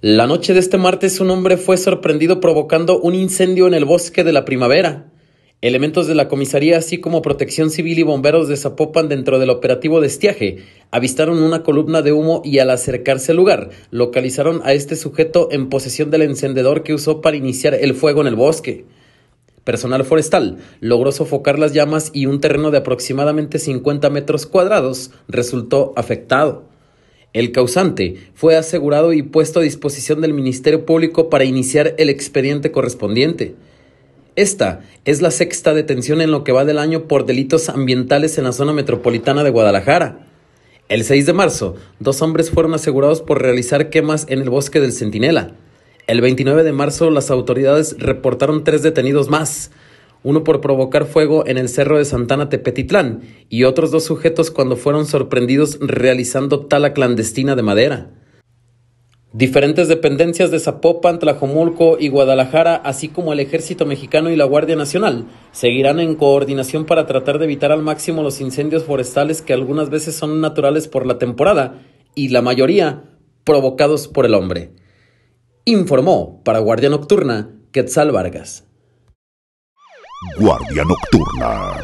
La noche de este martes un hombre fue sorprendido provocando un incendio en el bosque de la primavera. Elementos de la comisaría, así como protección civil y bomberos desapopan dentro del operativo de estiaje, avistaron una columna de humo y al acercarse al lugar, localizaron a este sujeto en posesión del encendedor que usó para iniciar el fuego en el bosque. Personal forestal logró sofocar las llamas y un terreno de aproximadamente 50 metros cuadrados resultó afectado. El causante fue asegurado y puesto a disposición del Ministerio Público para iniciar el expediente correspondiente. Esta es la sexta detención en lo que va del año por delitos ambientales en la zona metropolitana de Guadalajara. El 6 de marzo, dos hombres fueron asegurados por realizar quemas en el bosque del Centinela. El 29 de marzo, las autoridades reportaron tres detenidos más uno por provocar fuego en el cerro de Santana Tepetitlán y otros dos sujetos cuando fueron sorprendidos realizando tala clandestina de madera. Diferentes dependencias de Zapopan, Tlajomulco y Guadalajara, así como el Ejército Mexicano y la Guardia Nacional, seguirán en coordinación para tratar de evitar al máximo los incendios forestales que algunas veces son naturales por la temporada y la mayoría provocados por el hombre. Informó para Guardia Nocturna Quetzal Vargas. Guardia Nocturna.